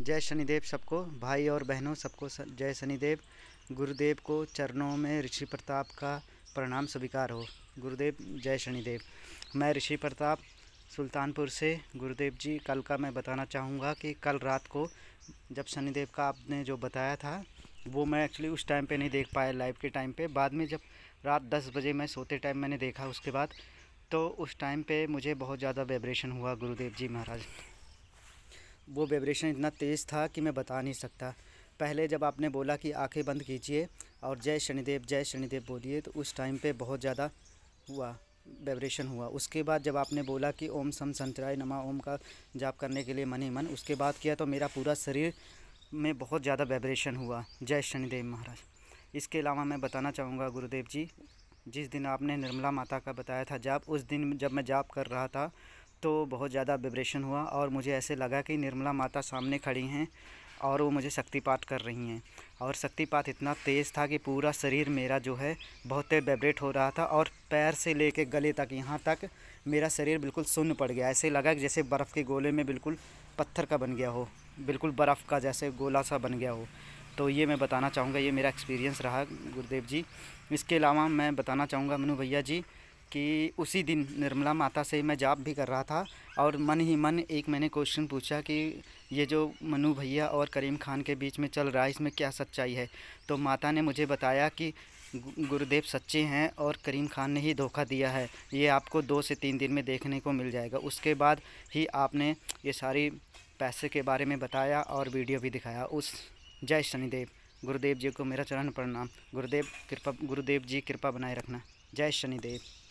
जय शनिदेव सबको भाई और बहनों सबको जय शनिदेव गुरुदेव को चरणों में ऋषि प्रताप का प्रणाम स्वीकार हो गुरुदेव जय शनिदेव मैं ऋषि प्रताप सुल्तानपुर से गुरुदेव जी कल का मैं बताना चाहूँगा कि कल रात को जब शनिदेव का आपने जो बताया था वो मैं एक्चुअली उस टाइम पे नहीं देख पाया लाइव के टाइम पे बाद में जब रात दस बजे मैं सोते टाइम मैंने देखा उसके बाद तो उस टाइम पे मुझे बहुत ज़्यादा वाइब्रेशन हुआ गुरुदेव जी महाराज वो वाइब्रेशन इतना तेज़ था कि मैं बता नहीं सकता पहले जब आपने बोला कि आंखें बंद कीजिए और जय शनिदेव जय शनिदेव बोलिए तो उस टाइम पे बहुत ज़्यादा हुआ वाइब्रेशन हुआ उसके बाद जब आपने बोला कि ओम सम संतराय नमा ओम का जाप करने के लिए मन ही मन उसके बाद किया तो मेरा पूरा शरीर में बहुत ज़्यादा वाइब्रेशन हुआ जय शनिदेव महाराज इसके अलावा मैं बताना चाहूँगा गुरुदेव जी जिस दिन आपने निर्मला माता का बताया था जाप उस दिन जब मैं जाप कर रहा था तो बहुत ज़्यादा विब्रेशन हुआ और मुझे ऐसे लगा कि निर्मला माता सामने खड़ी हैं और वो मुझे शक्तिपात कर रही हैं और शक्तिपात इतना तेज़ था कि पूरा शरीर मेरा जो है बहुत तेज वाइब्रेट हो रहा था और पैर से ले गले तक यहाँ तक मेरा शरीर बिल्कुल सुन्न पड़ गया ऐसे लगा कि जैसे बर्फ़ के गोले में बिल्कुल पत्थर का बन गया हो बिल्कुल बर्फ़ का जैसे गोला सा बन गया हो तो ये मैं बताना चाहूँगा ये मेरा एक्सपीरियंस रहा गुरुदेव जी इसके अलावा मैं बताना चाहूँगा मनु भैया जी कि उसी दिन निर्मला माता से मैं जाप भी कर रहा था और मन ही मन एक मैंने क्वेश्चन पूछा कि ये जो मनु भैया और करीम खान के बीच में चल रहा है इसमें क्या सच्चाई है तो माता ने मुझे बताया कि गुरुदेव सच्चे हैं और करीम खान ने ही धोखा दिया है ये आपको दो से तीन दिन में देखने को मिल जाएगा उसके बाद ही आपने ये सारी पैसे के बारे में बताया और वीडियो भी दिखाया उस जय शनिदेव गुरुदेव जी को मेरा चरण प्रणाम गुरुदेव कृपा गुरुदेव जी कृपा बनाए रखना जय शनिदेव